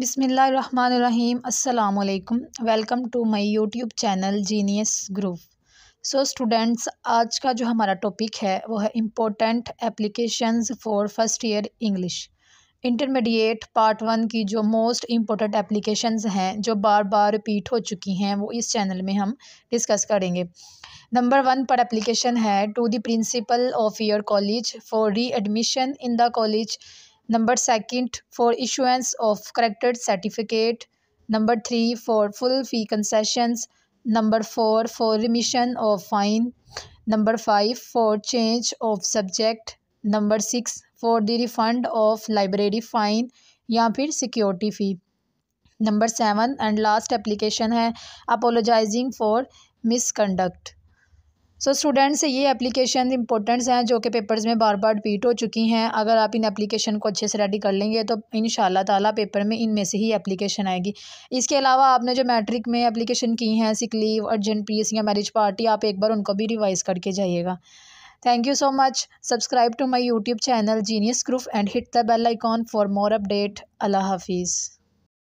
बिसमीम् अल्लाम welcome to my YouTube channel genius group so students आज का जो हमारा टॉपिक है वो है important applications for first year English intermediate part one की जो मोस्ट इम्पोर्टेंट एप्लीकेशंस हैं जो बार बार रिपीट हो चुकी हैं वो इस चैनल में हम डिस्कस करेंगे नंबर वन पर एप्लीकेशन है to the principal of your college for readmission in the college number second for issuance of corrected certificate number three for full fee concessions number four for remission of fine number five for change of subject number six for the refund of library fine या फिर security fee number seven and last application है apologising for misconduct so so, students ये application importants हैं जो कि papers में बार बार repeat हो चुकी हैं अगर आप इन एप्लीकेशन को अच्छे से रेडी कर लेंगे तो इन ताला पेपर में इनमें से ही एप्लीकेशन आएगी इसके अलावा आपने जो मैट्रिक में एप्लीकेशन की हैं सिक लीव अर्जेंट पीस या मैरिज पार्टी आप एक बार उनको भी रिवाइज़ करके जाइएगा thank you so much subscribe to my YouTube channel genius group and hit the bell icon for more update अल्लाह हाफिज़